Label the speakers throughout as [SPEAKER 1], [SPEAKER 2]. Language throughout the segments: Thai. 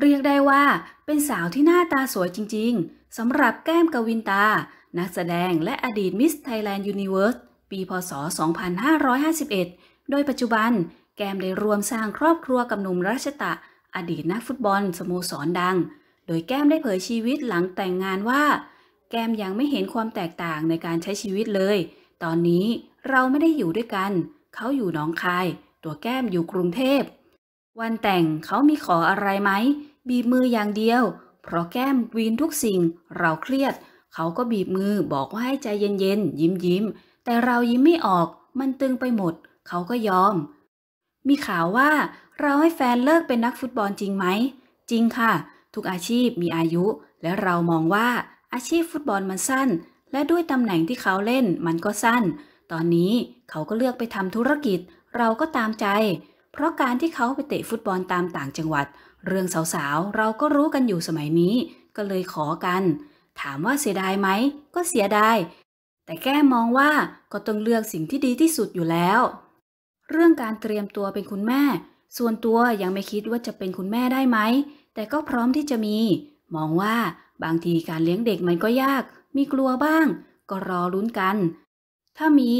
[SPEAKER 1] เรียกได้ว่าเป็นสาวที่หน้าตาสวยจริงๆสำหรับแก้มกวินตา นักแสดงและอดีตมิสไทยแลนด์ยูนิเวิร์สปีพศ 2551 โดยปัจจุบัน แก้มได้รวมสร้างครอบครัวกับหนุ่มรัชตะอดีตนักฟุตบอลสโมสรดัง โดยแก้มได้เผยชีวิตหลังแต่งงานว่า แก้มยังไม่เห็นความแตกต่างในการใช้ชีวิตเลย ตอนนี้เราไม่ได้อยู่ด้วยกัน เขาอยู่หนองคาย ตัวแก้มอยู่กรุงเทพวันแต่งเขามีขออะไรไหมบีบมืออย่างเดียว เพราะแก้มวีนทุกสิ่งเราเครียดเขาก็บีบมือบอกว่าให้ใจเย็นๆยิ้มยิ้มแต่เรายิ้มไม่ออกมันตึงไปหมด เขาก็ยอม มีข่าวว่า เราให้แฟนเลิกเป็นนักฟุตบอลจริงไหม จริงค่ะ ทุกอาชีพมีอายุ และเรามองว่า อาชีพฟุตบอลมันสั้น และด้วยตำแหน่งที่เขาเล่นมันก็สั้น ตอนนี้เขาก็เลือกไปทำธุรกิจ เราก็ตามใจเพราะการที่เขาไปเตะฟุตบอลตามต่างจังหวัด เรื่องสาวๆ เราก็รู้กันอยู่สมัยนี้ ก็เลยขอกัน ถามว่าเสียดายไหม ก็เสียดายแต่แก้มองว่าก็ต้องเลือกสิ่งที่ดีที่สุดอยู่แล้ว เรื่องการเตรียมตัวเป็นคุณแม่ ส่วนตัวยังไม่คิดว่าจะเป็นคุณแม่ได้ไหมแต่ก็พร้อมที่จะมี มองว่าบางทีการเลี้ยงเด็กมันก็ยาก มีกลัวบ้าง ก็รอลุ้นกัน ถ้ามี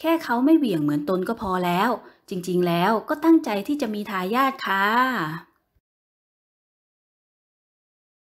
[SPEAKER 1] แค่เขาไม่เหวี่ยงเหมือนตนก็พอแล้วจริงๆ แล้วก็ตั้งใจที่จะมีทายาทค่ะ